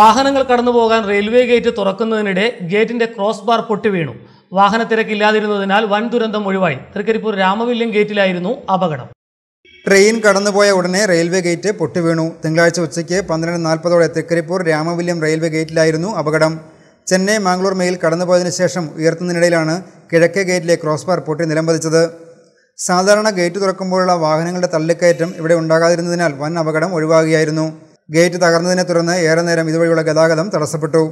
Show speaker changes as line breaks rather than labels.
വാഹനങ്ങൾ കടന്നു പോകാൻ റെയിൽവേ ഗേറ്റ് തുറക്കുന്നതിനിടെ ഗേറ്റിന്റെ ക്രോസ് ബാർ പൊട്ടി വീണു വാഹന തിരക്കില്ലാതിരുന്നതിനാൽ വൻ ദുരന്തം ഒഴിവായി തൃക്കരിപ്പൂർ രാമവില്യം ഗേറ്റിലായിരുന്നു അപകടം
ട്രെയിൻ കടന്നുപോയ ഉടനെ റെയിൽവേ ഗേറ്റ് പൊട്ടി വീണു തിങ്കളാഴ്ച ഉച്ചയ്ക്ക് പന്ത്രണ്ട് നാൽപ്പതോടെ തൃക്കരിപ്പൂർ രാമവില്യം റെയിൽവേ ഗേറ്റിലായിരുന്നു അപകടം ചെന്നൈ മാംഗ്ലൂർ മെയിൽ കടന്നുപോയതിനു ശേഷം ഉയർത്തുന്നതിനിടയിലാണ് കിഴക്കേ ഗേറ്റിലെ ക്രോസ് ബാർ പൊട്ടി നിലംപതിച്ചത് സാധാരണ ഗേറ്റ് തുറക്കുമ്പോഴുള്ള വാഹനങ്ങളുടെ തള്ളിക്കയറ്റം ഇവിടെ ഉണ്ടാകാതിരുന്നതിനാൽ വൻ അപകടം ഒഴിവാകുകയായിരുന്നു ഗേറ്റ് തകർന്നതിനെ തുടർന്ന് ഏറെ നേരം ഇതുവഴിയുള്ള ഗതാഗതം തടസ്സപ്പെട്ടു